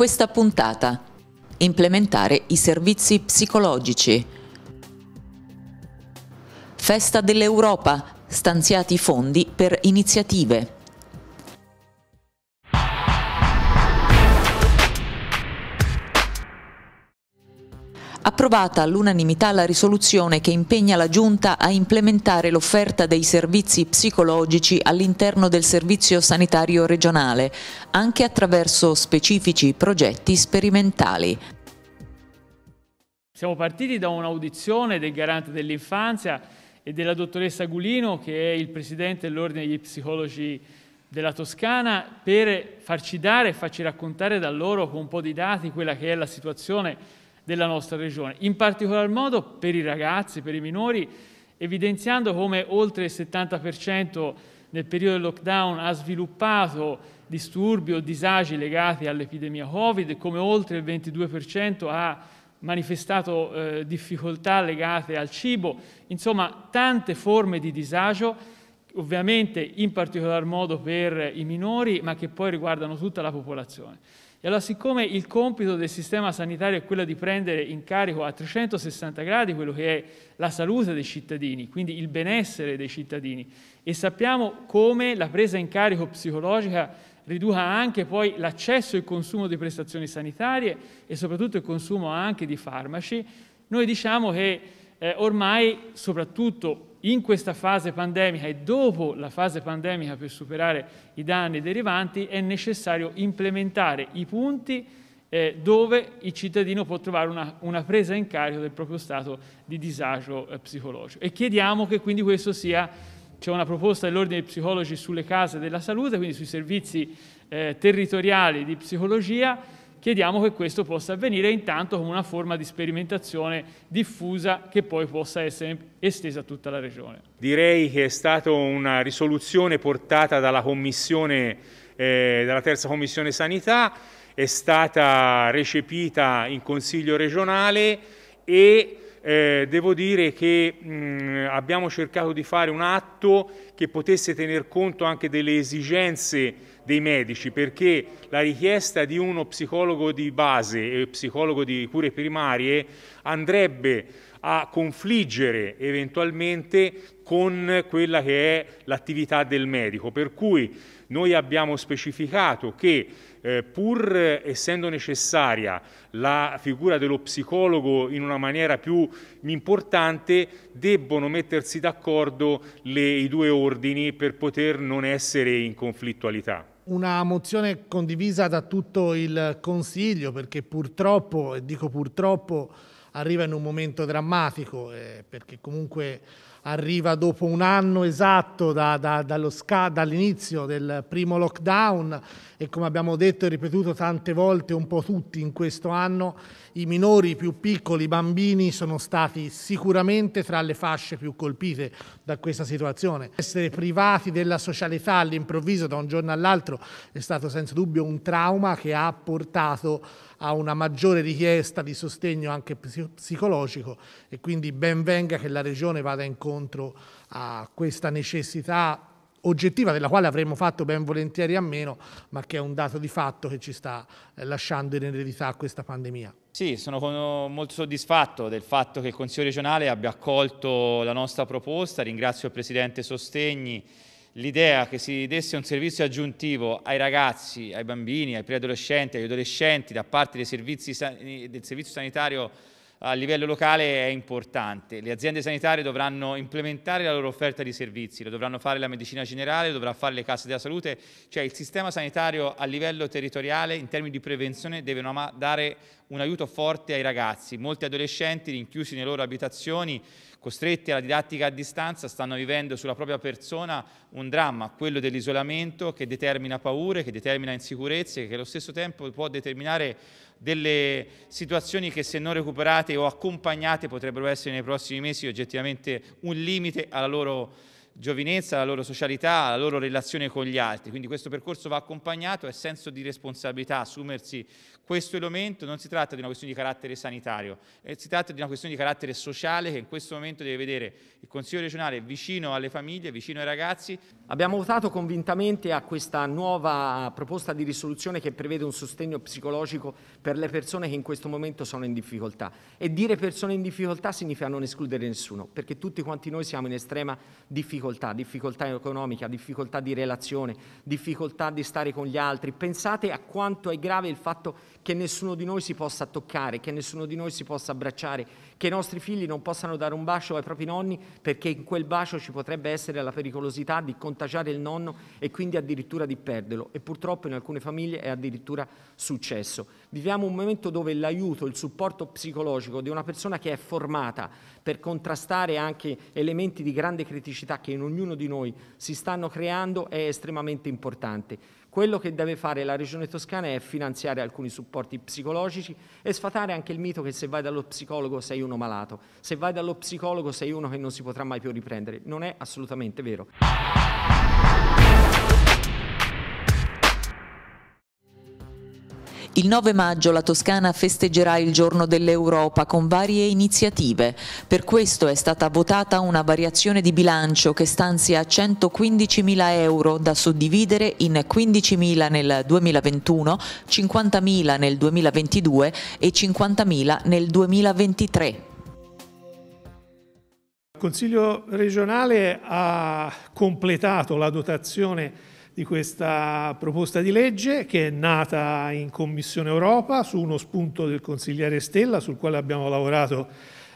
questa puntata. Implementare i servizi psicologici. Festa dell'Europa, stanziati fondi per iniziative. approvata all'unanimità la risoluzione che impegna la Giunta a implementare l'offerta dei servizi psicologici all'interno del Servizio Sanitario Regionale, anche attraverso specifici progetti sperimentali. Siamo partiti da un'audizione del garante dell'infanzia e della dottoressa Gulino, che è il presidente dell'Ordine degli Psicologi della Toscana, per farci dare e farci raccontare da loro con un po' di dati quella che è la situazione della nostra regione, in particolar modo per i ragazzi, per i minori, evidenziando come oltre il 70% nel periodo del lockdown ha sviluppato disturbi o disagi legati all'epidemia Covid, come oltre il 22% ha manifestato eh, difficoltà legate al cibo, insomma tante forme di disagio, ovviamente in particolar modo per i minori, ma che poi riguardano tutta la popolazione. E allora siccome il compito del sistema sanitario è quello di prendere in carico a 360 gradi quello che è la salute dei cittadini, quindi il benessere dei cittadini, e sappiamo come la presa in carico psicologica riduca anche poi l'accesso e il consumo di prestazioni sanitarie e soprattutto il consumo anche di farmaci, noi diciamo che eh, ormai, soprattutto in questa fase pandemica e dopo la fase pandemica per superare i danni derivanti è necessario implementare i punti eh, dove il cittadino può trovare una, una, presa in carico del proprio stato di disagio eh, psicologico. E chiediamo che quindi questo sia, c'è una proposta dell'Ordine dei Psicologi sulle case della salute, quindi sui servizi eh, territoriali di psicologia, Chiediamo che questo possa avvenire intanto con una forma di sperimentazione diffusa che poi possa essere estesa a tutta la regione. Direi che è stata una risoluzione portata dalla, commissione, eh, dalla terza commissione sanità, è stata recepita in consiglio regionale e eh, devo dire che mh, mm, abbiamo cercato di fare un atto che potesse tener conto anche delle esigenze dei medici perché la richiesta di uno psicologo di base e psicologo di cure primarie andrebbe a confliggere eventualmente con quella che è l'attività del medico. Per cui noi abbiamo specificato che eh, pur essendo necessaria la figura dello psicologo in una maniera più importante, debbono mettersi d'accordo i due ordini per poter non essere in conflittualità una mozione condivisa da tutto il Consiglio perché purtroppo, e dico purtroppo, arriva in un momento drammatico, eh, perché comunque arriva dopo un anno esatto da, da, dall'inizio del primo lockdown e come abbiamo detto e ripetuto tante volte un po' tutti in questo anno, i minori i più piccoli, i bambini sono stati sicuramente tra le fasce più colpite da questa situazione. Essere privati della socialità all'improvviso da un giorno all'altro è stato senza dubbio un trauma che ha portato a una maggiore richiesta di sostegno anche psicologico e quindi ben venga che la Regione vada incontro a questa necessità oggettiva della quale avremmo fatto ben volentieri a meno, ma che è un dato di fatto che ci sta eh, lasciando in eredità questa pandemia. Sì, sono molto soddisfatto del fatto che il Consiglio regionale abbia accolto la nostra proposta, ringrazio il Presidente Sostegni l'idea che si desse un servizio aggiuntivo ai ragazzi, ai bambini, ai preadolescenti, agli adolescenti da parte servizi, del servizio sanitario a livello locale è importante. Le aziende sanitarie dovranno implementare la loro offerta di servizi, lo dovranno fare la medicina generale, lo dovrà fare le casse della salute, cioè il sistema sanitario a livello territoriale in termini di prevenzione deve dare un aiuto forte ai ragazzi. Molti adolescenti rinchiusi nelle loro abitazioni, costretti alla didattica a distanza, stanno vivendo sulla propria persona un dramma, quello dell'isolamento che determina paure, che determina insicurezze, che allo stesso tempo può determinare delle situazioni che se non recuperate o accompagnate potrebbero essere nei prossimi mesi oggettivamente un limite alla loro giovinezza, la loro socialità, la loro relazione con gli altri. Quindi questo percorso va accompagnato, è senso di responsabilità assumersi questo elemento, non si tratta di una questione di carattere sanitario, eh, si tratta di una questione di carattere sociale che in questo momento deve vedere il Consiglio regionale vicino alle famiglie, vicino ai ragazzi. Abbiamo votato convintamente a questa nuova proposta di risoluzione che prevede un sostegno psicologico per le persone che in questo momento sono in difficoltà e dire persone in difficoltà significa non escludere nessuno, perché tutti quanti noi siamo in estrema difficoltà difficoltà, difficoltà economica, difficoltà di relazione, difficoltà di stare con gli altri. Pensate a quanto è grave il fatto che nessuno di noi si possa toccare, che nessuno di noi si possa abbracciare, che i nostri figli non possano dare un bacio ai propri nonni perché in quel bacio ci potrebbe essere la pericolosità di contagiare il nonno e quindi addirittura di perderlo e purtroppo in alcune famiglie è addirittura successo. Viviamo un momento dove l'aiuto, il supporto psicologico di una persona che è formata per contrastare anche elementi di grande criticità che in ognuno di noi si stanno creando è estremamente importante. Quello che deve fare la Regione Toscana è finanziare alcuni supporti psicologici e sfatare anche il mito che se vai dallo psicologo sei uno malato, se vai dallo psicologo sei uno che non si potrà mai più riprendere. Non è assolutamente vero. Il 9 maggio la Toscana festeggerà il giorno dell'Europa con varie iniziative. Per questo è stata votata una variazione di bilancio che stanzia 115.000 euro da suddividere in 15.000 nel 2021, 50.000 nel 2022 e 50.000 nel 2023. Il Consiglio regionale ha completato la dotazione di questa proposta di legge che è nata in Commissione Europa su uno spunto del consigliere Stella sul quale abbiamo lavorato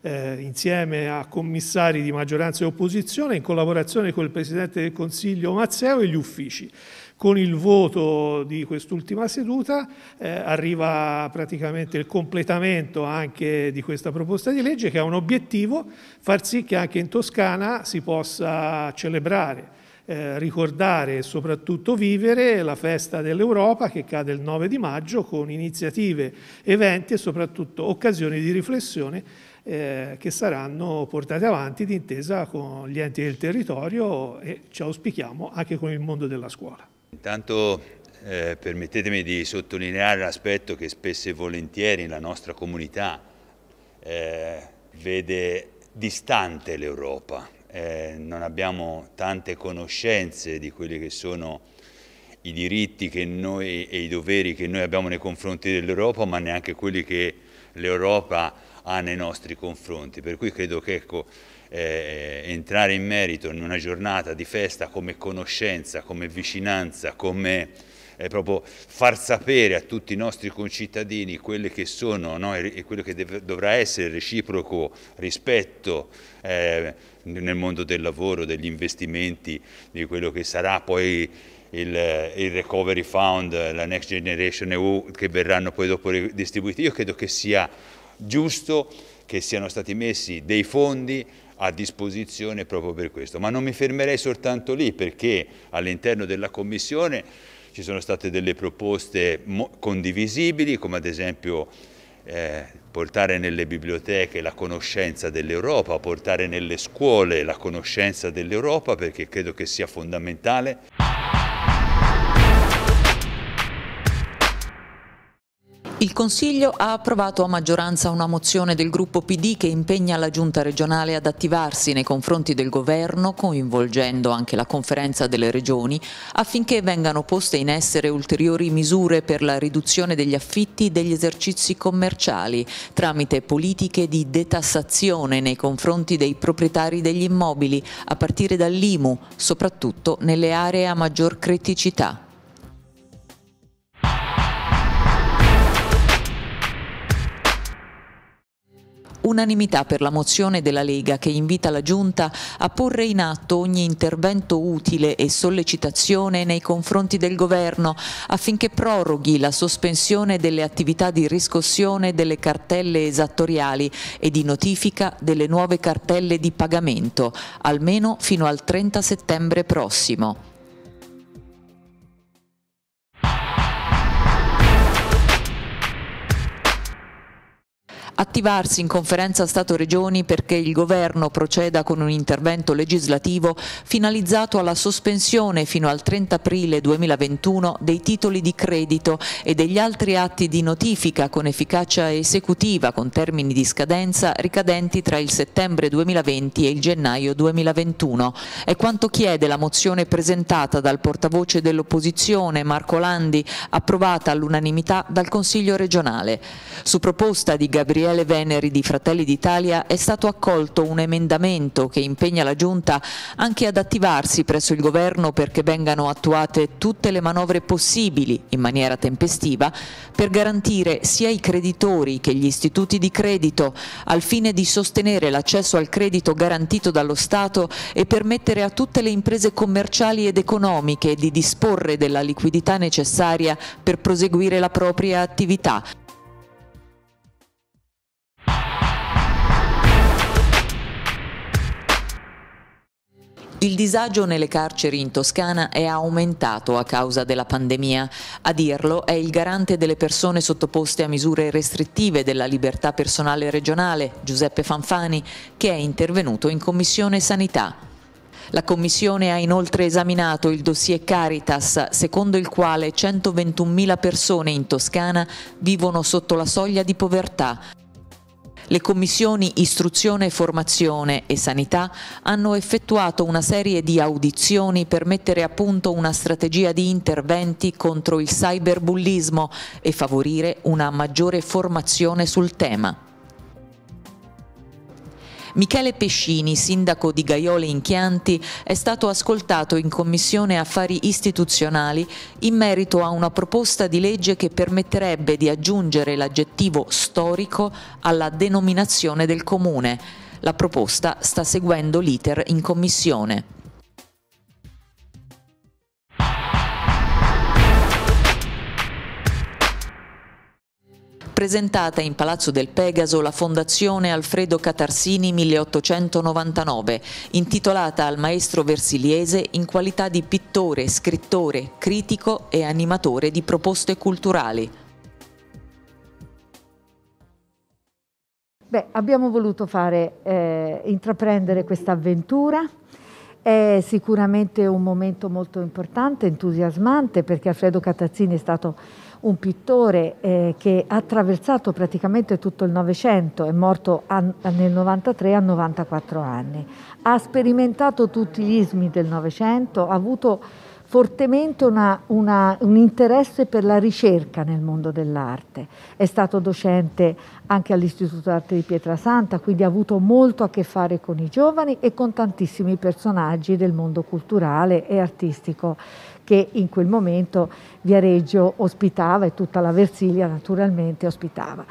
eh, insieme a commissari di maggioranza e opposizione in collaborazione con il Presidente del Consiglio Mazzeo e gli uffici. Con il voto di quest'ultima seduta eh, arriva praticamente il completamento anche di questa proposta di legge che ha un obiettivo, far sì che anche in Toscana si possa celebrare eh, ricordare e soprattutto vivere la festa dell'Europa che cade il 9 di maggio con iniziative, eventi e soprattutto occasioni di riflessione eh, che saranno portate avanti d'intesa con gli enti del territorio e ci auspichiamo anche con il mondo della scuola. Intanto eh, permettetemi di sottolineare l'aspetto che spesso e volentieri la nostra comunità eh, vede distante l'Europa eh, non abbiamo tante conoscenze di quelli che sono i diritti noi, e i doveri che noi abbiamo nei confronti dell'Europa, ma neanche quelli che l'Europa ha nei nostri confronti. Per cui credo che ecco, eh, entrare in merito in una giornata di festa come conoscenza, come vicinanza, come eh, proprio far sapere a tutti i nostri concittadini quelle che sono no, e quello che dovrà essere il reciproco rispetto eh, nel mondo del lavoro, degli investimenti, di quello che sarà poi il, il, Recovery Fund, la Next Generation EU che verranno poi dopo distribuiti. Io credo che sia giusto che siano stati messi dei fondi a disposizione proprio per questo, ma non mi fermerei soltanto lì perché all'interno della Commissione ci sono state delle proposte condivisibili come ad esempio eh, portare nelle biblioteche la conoscenza dell'Europa, portare nelle scuole la conoscenza dell'Europa perché credo che sia fondamentale. Il Consiglio ha approvato a maggioranza una mozione del gruppo PD che impegna la Giunta regionale ad attivarsi nei confronti del Governo, coinvolgendo anche la conferenza delle regioni, affinché vengano poste in essere ulteriori misure per la riduzione degli affitti degli esercizi commerciali tramite politiche di detassazione nei confronti dei proprietari degli immobili, a partire dall'IMU, soprattutto nelle aree a maggior criticità. Unanimità per la mozione della Lega che invita la Giunta a porre in atto ogni intervento utile e sollecitazione nei confronti del Governo affinché proroghi la sospensione delle attività di riscossione delle cartelle esattoriali e di notifica delle nuove cartelle di pagamento, almeno fino al 30 settembre prossimo. attivarsi in conferenza Stato-Regioni perché il Governo proceda con un intervento legislativo finalizzato alla sospensione fino al 30 aprile 2021 dei titoli di credito e degli altri atti di notifica con efficacia esecutiva con termini di scadenza ricadenti tra il settembre 2020 e il gennaio 2021. È quanto chiede la mozione presentata dal portavoce dell'opposizione Marco Landi, approvata all'unanimità dal Consiglio regionale. Su proposta di Gabriele Michele Veneri di Fratelli d'Italia è stato accolto un emendamento che impegna la Giunta anche ad attivarsi presso il Governo perché vengano attuate tutte le manovre possibili in maniera tempestiva per garantire sia i creditori che gli istituti di credito al fine di sostenere l'accesso al credito garantito dallo Stato e permettere a tutte le imprese commerciali ed economiche di disporre della liquidità necessaria per proseguire la propria attività. Il disagio nelle carceri in Toscana è aumentato a causa della pandemia. A dirlo è il garante delle persone sottoposte a misure restrittive della libertà personale regionale, Giuseppe Fanfani, che è intervenuto in Commissione Sanità. La Commissione ha inoltre esaminato il dossier Caritas, secondo il quale 121.000 persone in Toscana vivono sotto la soglia di povertà, le commissioni istruzione, formazione e sanità hanno effettuato una serie di audizioni per mettere a punto una strategia di interventi contro il cyberbullismo e favorire una maggiore formazione sul tema. Michele Pescini, sindaco di Gaiole in Chianti, è stato ascoltato in Commissione Affari Istituzionali in merito a una proposta di legge che permetterebbe di aggiungere l'aggettivo storico alla denominazione del comune. La proposta sta seguendo l'iter in Commissione. presentata in Palazzo del Pegaso la Fondazione Alfredo Catarsini 1899, intitolata al maestro versiliese in qualità di pittore, scrittore, critico e animatore di proposte culturali. Beh, abbiamo voluto fare, eh, intraprendere questa avventura è sicuramente un momento molto importante, entusiasmante, perché Alfredo Catazzini è stato un pittore eh, che ha attraversato praticamente tutto il Novecento, è morto a, nel 93 a 94 anni, ha sperimentato tutti gli ismi del Novecento, ha avuto fortemente una, una, un interesse per la ricerca nel mondo dell'arte. È stato docente anche all'Istituto d'Arte di Pietrasanta, quindi ha avuto molto a che fare con i giovani e con tantissimi personaggi del mondo culturale e artistico che in quel momento Viareggio ospitava e tutta la Versilia naturalmente ospitava.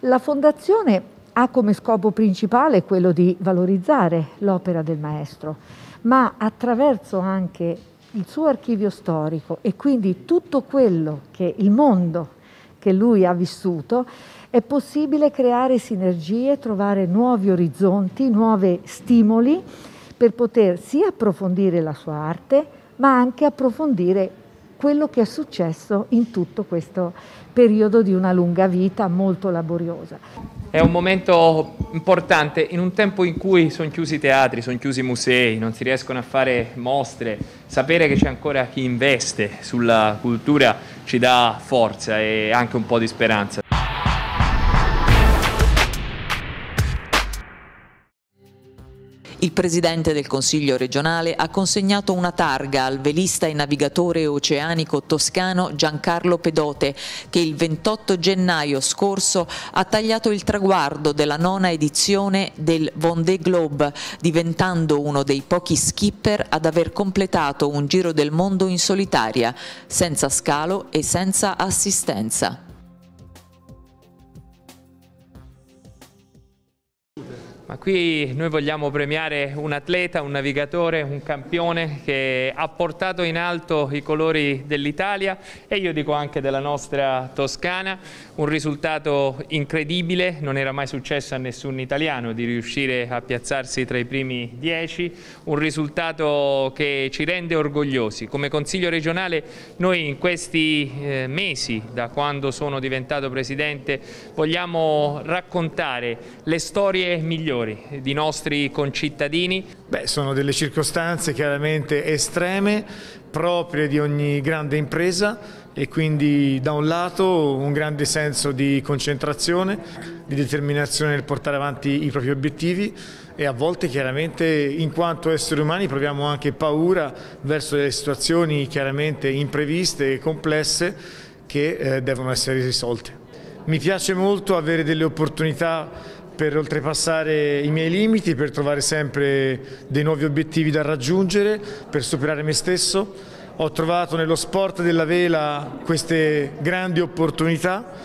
La fondazione ha come scopo principale quello di valorizzare l'opera del maestro, ma attraverso anche il suo archivio storico e quindi tutto quello che il mondo che lui ha vissuto, è possibile creare sinergie, trovare nuovi orizzonti, nuovi stimoli per poter sia approfondire la sua arte, ma anche approfondire quello che è successo in tutto questo periodo di una lunga vita molto laboriosa è un momento importante in un tempo in cui sono chiusi i teatri, sono chiusi i musei, non si riescono a fare mostre, sapere che c'è ancora chi investe sulla cultura ci dà forza e anche un po' di speranza. Il Presidente del Consiglio regionale ha consegnato una targa al velista e navigatore oceanico toscano Giancarlo Pedote che il 28 gennaio scorso ha tagliato il traguardo della nona edizione del Vendée Globe diventando uno dei pochi skipper ad aver completato un giro del mondo in solitaria, senza scalo e senza assistenza. Ma qui noi vogliamo premiare un atleta, un navigatore, un campione che ha portato in alto i colori dell'Italia e io dico anche della nostra Toscana, un risultato incredibile, non era mai successo a nessun italiano di riuscire a piazzarsi tra i primi dieci, un risultato che ci rende orgogliosi. Come Consiglio regionale noi in questi eh, mesi, da quando sono diventato Presidente, vogliamo raccontare le storie migliori superiori, di nostri concittadini? Beh, sono delle circostanze chiaramente estreme, proprie di ogni grande impresa e quindi da un lato un grande senso di concentrazione, di determinazione nel portare avanti i propri obiettivi e a volte chiaramente in quanto esseri umani proviamo anche paura verso delle situazioni chiaramente impreviste e complesse che eh, devono essere risolte. Mi piace molto avere delle opportunità per oltrepassare i miei limiti, per trovare sempre dei nuovi obiettivi da raggiungere, per superare me stesso. Ho trovato nello sport della vela queste grandi opportunità.